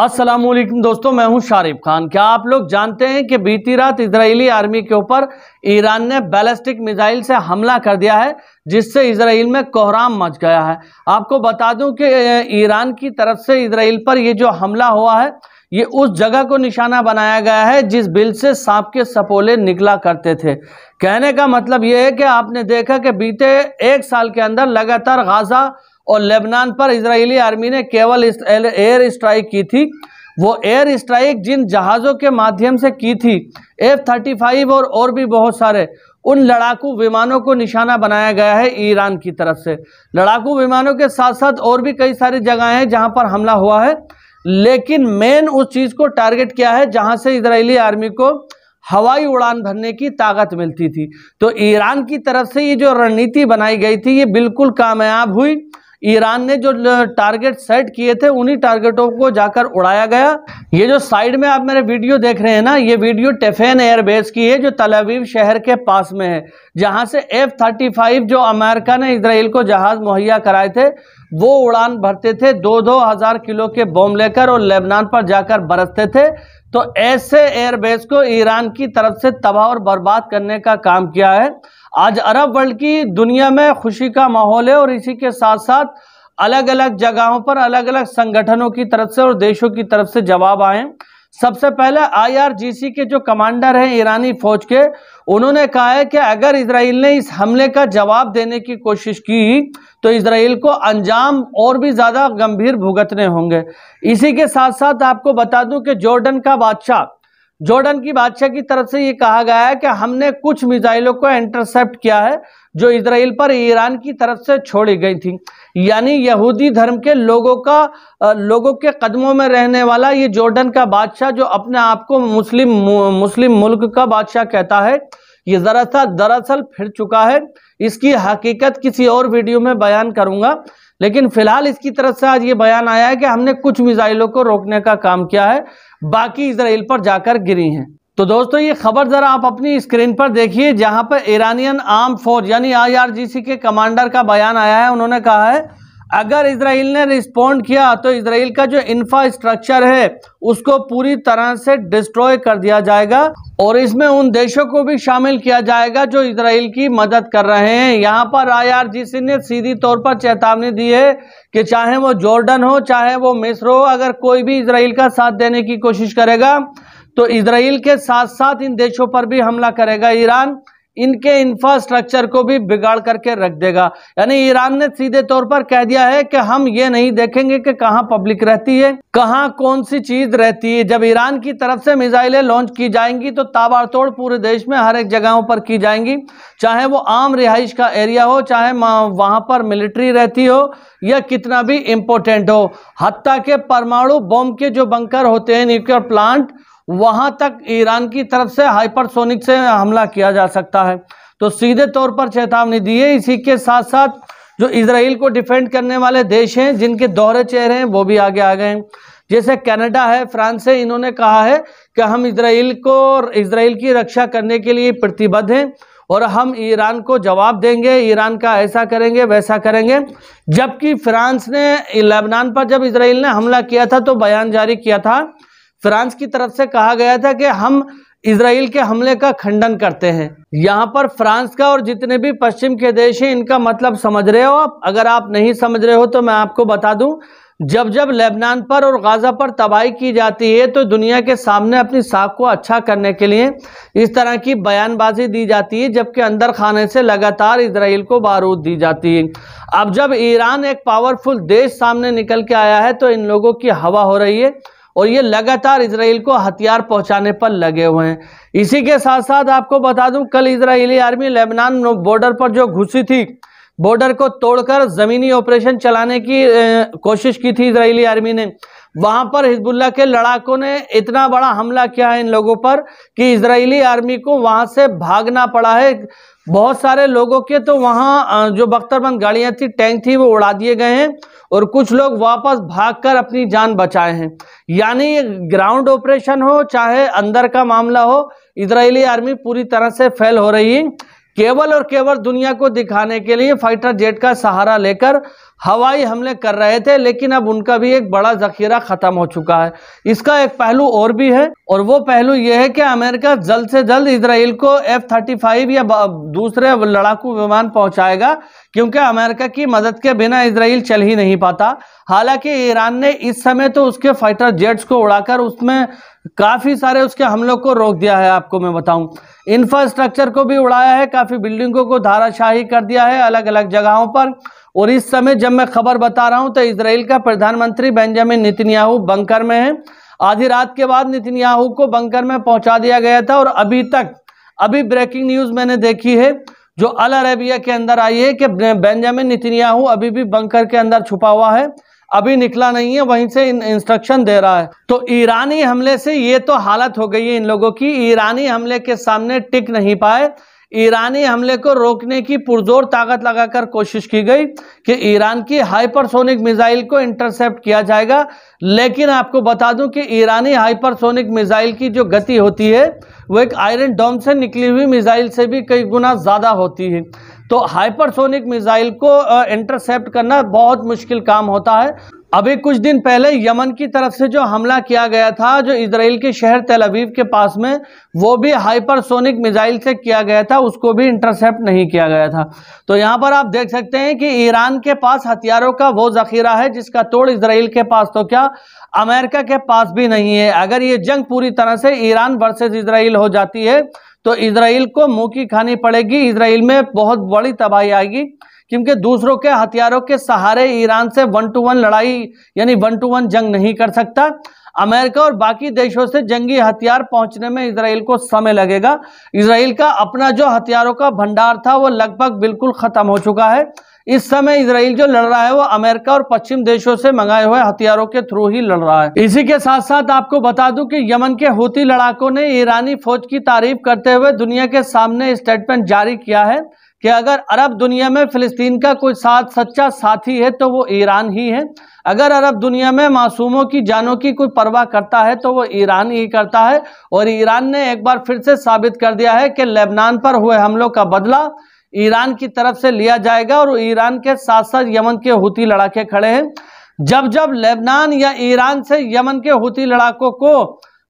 असलम दोस्तों मैं हूं शारिफ खान क्या आप लोग जानते हैं कि बीती रात इजरायली आर्मी के ऊपर ईरान ने बैलिस्टिक मिसाइल से हमला कर दिया है जिससे इसराइल में कोहराम मच गया है आपको बता दूं कि ईरान की तरफ से इसराइल पर ये जो हमला हुआ है ये उस जगह को निशाना बनाया गया है जिस बिल से सांप के सपोले निकला करते थे कहने का मतलब ये है कि आपने देखा कि बीते एक साल के अंदर लगातार गाजा और लेबनान पर इसराइली आर्मी ने केवल एयर स्ट्राइक की थी वो एयर स्ट्राइक जिन जहाज़ों के माध्यम से की थी एफ थर्टी फाइव और और भी बहुत सारे उन लड़ाकू विमानों को निशाना बनाया गया है ईरान की तरफ से लड़ाकू विमानों के साथ साथ और भी कई सारी जगह हैं जहां पर हमला हुआ है लेकिन मेन उस चीज़ को टारगेट किया है जहां से इजरायली आर्मी को हवाई उड़ान भरने की ताकत मिलती थी तो ईरान की तरफ से ये जो रणनीति बनाई गई थी ये बिल्कुल कामयाब हुई ईरान ने जो टारगेट सेट किए थे उन्हीं टारगेटों को जाकर उड़ाया गया ये जो साइड में आप मेरे वीडियो देख रहे हैं ना ये वीडियो टेफेन एयरबेस की है जो तलावीव शहर के पास में है जहां से एफ थर्टी फाइव जो अमेरिका ने इसराइल को जहाज मुहैया कराए थे वो उड़ान भरते थे दो दो हज़ार किलो के बम लेकर और लेबनान पर जाकर बरसते थे तो ऐसे एयरबेस को ईरान की तरफ से तबाह और बर्बाद करने का काम किया है आज अरब वर्ल्ड की दुनिया में खुशी का माहौल है और इसी के साथ साथ अलग अलग जगहों पर अलग अलग संगठनों की तरफ से और देशों की तरफ से जवाब आए सबसे पहले आईआरजीसी के जो कमांडर हैं ईरानी फौज के उन्होंने कहा है कि अगर इसराइल ने इस हमले का जवाब देने की कोशिश की तो इसराइल को अंजाम और भी ज़्यादा गंभीर भुगतने होंगे इसी के साथ साथ आपको बता दूं कि जॉर्डन का बादशाह जॉर्डन की बादशाह की तरफ से ये कहा गया है कि हमने कुछ मिसाइलों को इंटरसेप्ट किया है जो इसराइल पर ईरान की तरफ से छोड़ी गई थी यानी यहूदी धर्म के लोगों का लोगों के कदमों में रहने वाला ये जॉर्डन का बादशाह जो अपने आप को मुस्लिम मुस्लिम मुल्क का बादशाह कहता है ये दरअसल दरअसल फिर चुका है इसकी हकीकत किसी और वीडियो में बयान करूंगा लेकिन फिलहाल इसकी तरफ से आज ये बयान आया है कि हमने कुछ मिसाइलों को रोकने का काम किया है बाकी इसराइल पर जाकर गिरी हैं तो दोस्तों ये खबर ज़रा आप अपनी स्क्रीन पर देखिए जहां पर ईरानियन आर्म फोर्स यानी आईआरजीसी के कमांडर का बयान आया है उन्होंने कहा है अगर इसराइल ने रिस्पॉन्ड किया तो इसराइल का जो इंफ्रास्ट्रक्चर है उसको पूरी तरह से डिस्ट्रॉय कर दिया जाएगा और इसमें उन देशों को भी शामिल किया जाएगा जो इसराइल की मदद कर रहे हैं यहाँ पर सी ने सीधी तौर पर चेतावनी दी है कि चाहे वो जॉर्डन हो चाहे वो मिस्र हो अगर कोई भी इसराइल का साथ देने की कोशिश करेगा तो इसराइल के साथ साथ इन देशों पर भी हमला करेगा ईरान इनके इंफ्रास्ट्रक्चर को भी बिगाड़ करके रख देगा यानी ईरान ने सीधे तौर पर कह दिया है कि हम ये नहीं देखेंगे कि कहाँ पब्लिक रहती है कहाँ कौन सी चीज रहती है जब ईरान की तरफ से मिसाइलें लॉन्च की जाएंगी तो ताबाड़तोड़ पूरे देश में हर एक जगहों पर की जाएंगी चाहे वो आम रिहाइश का एरिया हो चाहे वहां पर मिलिट्री रहती हो या कितना भी इम्पोर्टेंट हो हती के परमाणु बॉम्ब के जो बंकर होते हैं न्यूक्लियर प्लांट वहां तक ईरान की तरफ से हाइपरसोनिक से हमला किया जा सकता है तो सीधे तौर पर चेतावनी दी है इसी के साथ साथ जो इसराइल को डिफेंड करने वाले देश हैं जिनके दोहरे चेहरे हैं वो भी आगे आ गए हैं जैसे कनाडा है फ्रांस है इन्होंने कहा है कि हम इसराइल को इसराइल की रक्षा करने के लिए प्रतिबद्ध हैं और हम ईरान को जवाब देंगे ईरान का ऐसा करेंगे वैसा करेंगे जबकि फ्रांस ने लेबनान पर जब इसराइल ने हमला किया था तो बयान जारी किया था फ्रांस की तरफ से कहा गया था कि हम इसराइल के हमले का खंडन करते हैं यहाँ पर फ्रांस का और जितने भी पश्चिम के देश हैं इनका मतलब समझ रहे हो आप अगर आप नहीं समझ रहे हो तो मैं आपको बता दूं जब जब लेबनान पर और गाज़ा पर तबाही की जाती है तो दुनिया के सामने अपनी साख को अच्छा करने के लिए इस तरह की बयानबाजी दी जाती है जबकि अंदर खाने से लगातार इसराइल को बारूद दी जाती है अब जब ईरान एक पावरफुल देश सामने निकल के आया है तो इन लोगों की हवा हो रही है और ये लगातार इसराइल को हथियार पहुंचाने पर लगे हुए हैं इसी के साथ साथ आपको बता दूं कल इसराइली आर्मी लेबनान बॉर्डर पर जो घुसी थी बॉर्डर को तोड़कर ज़मीनी ऑपरेशन चलाने की कोशिश की थी इसराइली आर्मी ने वहां पर हिजबुल्ला के लड़ाकों ने इतना बड़ा हमला किया है इन लोगों पर कि इसराइली आर्मी को वहां से भागना पड़ा है बहुत सारे लोगों के तो वहां जो बख्तरबंद गाड़ियां थी टैंक थी वो उड़ा दिए गए हैं और कुछ लोग वापस भागकर अपनी जान बचाए हैं यानी ग्राउंड ऑपरेशन हो चाहे अंदर का मामला हो इजरायली आर्मी पूरी तरह से फेल हो रही है केवल और केवल दुनिया को दिखाने के लिए फाइटर जेट का सहारा लेकर हवाई हमले कर रहे थे लेकिन अब उनका भी एक बड़ा जखीरा खत्म हो चुका है इसका एक पहलू और भी है और वो पहलू यह है कि अमेरिका जल्द से जल्द इसराइल को एफ थर्टी फाइव या दूसरे लड़ाकू विमान पहुंचाएगा क्योंकि अमेरिका की मदद के बिना इसराइल चल ही नहीं पाता हालांकि ईरान ने इस समय तो उसके फाइटर जेट्स को उड़ाकर उसमें काफ़ी सारे उसके हमलों को रोक दिया है आपको मैं बताऊं इंफ्रास्ट्रक्चर को भी उड़ाया है काफ़ी बिल्डिंगों को धाराशाही कर दिया है अलग अलग जगहों पर और इस समय जब मैं खबर बता रहा हूं तो इसराइल का प्रधानमंत्री बेंजामिन नितिनयाहू बंकर में है आधी रात के बाद नितिनयाहू को बंकर में पहुंचा दिया गया था और अभी तक अभी ब्रेकिंग न्यूज मैंने देखी है जो अल अरेबिया के अंदर आई है कि बेंजामिन नितिनयाहू अभी भी बंकर के अंदर छुपा हुआ है अभी निकला नहीं है वहीं से इंस्ट्रक्शन दे रहा है तो ईरानी हमले से ये तो हालत हो गई है इन लोगों की ईरानी हमले के सामने टिक नहीं पाए ईरानी हमले को रोकने की पुरजोर ताकत लगाकर कोशिश की गई कि ईरान की हाइपरसोनिक मिसाइल को इंटरसेप्ट किया जाएगा लेकिन आपको बता दूं कि ईरानी हाइपरसोनिक मिसाइल की जो गति होती है वो एक आयरन डोम से निकली हुई मिसाइल से भी कई गुना ज़्यादा होती है तो हाइपरसोनिक मिसाइल को इंटरसेप्ट करना बहुत मुश्किल काम होता है अभी कुछ दिन पहले यमन की तरफ से जो हमला किया गया था जो इसराइल के शहर तेलवीव के पास में वो भी हाइपरसोनिक मिसाइल से किया गया था उसको भी इंटरसेप्ट नहीं किया गया था तो यहाँ पर आप देख सकते हैं कि ईरान के पास हथियारों का वो जखीरा है जिसका तोड़ इसराइल के पास तो क्या अमेरिका के पास भी नहीं है अगर ये जंग पूरी तरह से ईरान वर्सेज इसराइल हो जाती है तो इसराइल को मुंह की खानी पड़ेगी इसराइल में बहुत बड़ी तबाही आएगी क्योंकि दूसरों के हथियारों के सहारे ईरान से वन टू वन लड़ाई यानी वन टू वन जंग नहीं कर सकता अमेरिका और बाकी देशों से जंगी हथियार पहुंचने में इसराइल को समय लगेगा इसराइल का अपना जो हथियारों का भंडार था वो लगभग बिल्कुल ख़त्म हो चुका है इस समय इसराइल जो लड़ रहा है वो अमेरिका और पश्चिम देशों से मंगाए हुए हथियारों के थ्रू ही लड़ रहा है इसी के साथ साथ आपको बता दूं कि यमन के होती लड़ाकों ने ईरानी फौज की तारीफ करते हुए दुनिया के सामने स्टेटमेंट जारी किया है कि अगर अरब दुनिया में फ़िलिस्तीन का कोई साथ सच्चा साथी है तो वो ईरान ही है अगर अरब दुनिया में मासूमों की जानों की कोई परवाह करता है तो वो ईरान ही करता है और ईरान ने एक बार फिर से साबित कर दिया है कि लेबनान पर हुए हमलों का बदला ईरान की तरफ से लिया जाएगा और ईरान के साथ साथ यमन के हुती लड़ाके खड़े हैं जब जब लेबनान या ईरान से यमन के हुती लड़ाकों को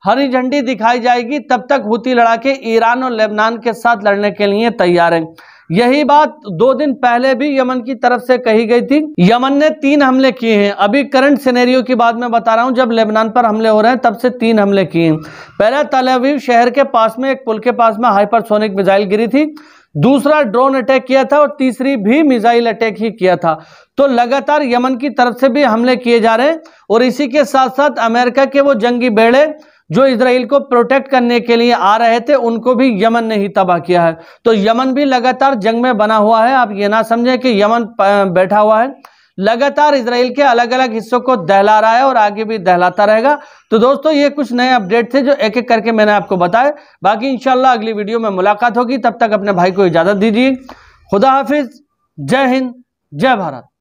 हरी झंडी दिखाई जाएगी तब तक हुती लड़ाके ईरान और लेबनान के साथ लड़ने के लिए तैयार हैं यही बात दो दिन पहले भी यमन की तरफ से कही गई थी यमन ने तीन हमले किए हैं अभी करंट सिनेरियो की बात मैं बता रहा हूं जब लेबनान पर हमले हो रहे हैं तब से तीन हमले किए हैं पहला तलेवीव शहर के पास में एक पुल के पास में हाइपरसोनिक मिसाइल गिरी थी दूसरा ड्रोन अटैक किया था और तीसरी भी मिसाइल अटैक ही किया था तो लगातार यमन की तरफ से भी हमले किए जा रहे हैं और इसी के साथ साथ अमेरिका के वो जंगी बेड़े जो इसराइल को प्रोटेक्ट करने के लिए आ रहे थे उनको भी यमन ने ही तबाह किया है तो यमन भी लगातार जंग में बना हुआ है आप ये ना समझें कि यमन बैठा हुआ है लगातार इसराइल के अलग अलग हिस्सों को दहला रहा है और आगे भी दहलाता रहेगा तो दोस्तों ये कुछ नए अपडेट थे जो एक एक करके मैंने आपको बताए बाकी इनशाला अगली वीडियो में मुलाकात होगी तब तक अपने भाई को इजाज़त दीजिए खुदा हाफिज़ जय हिंद जय भारत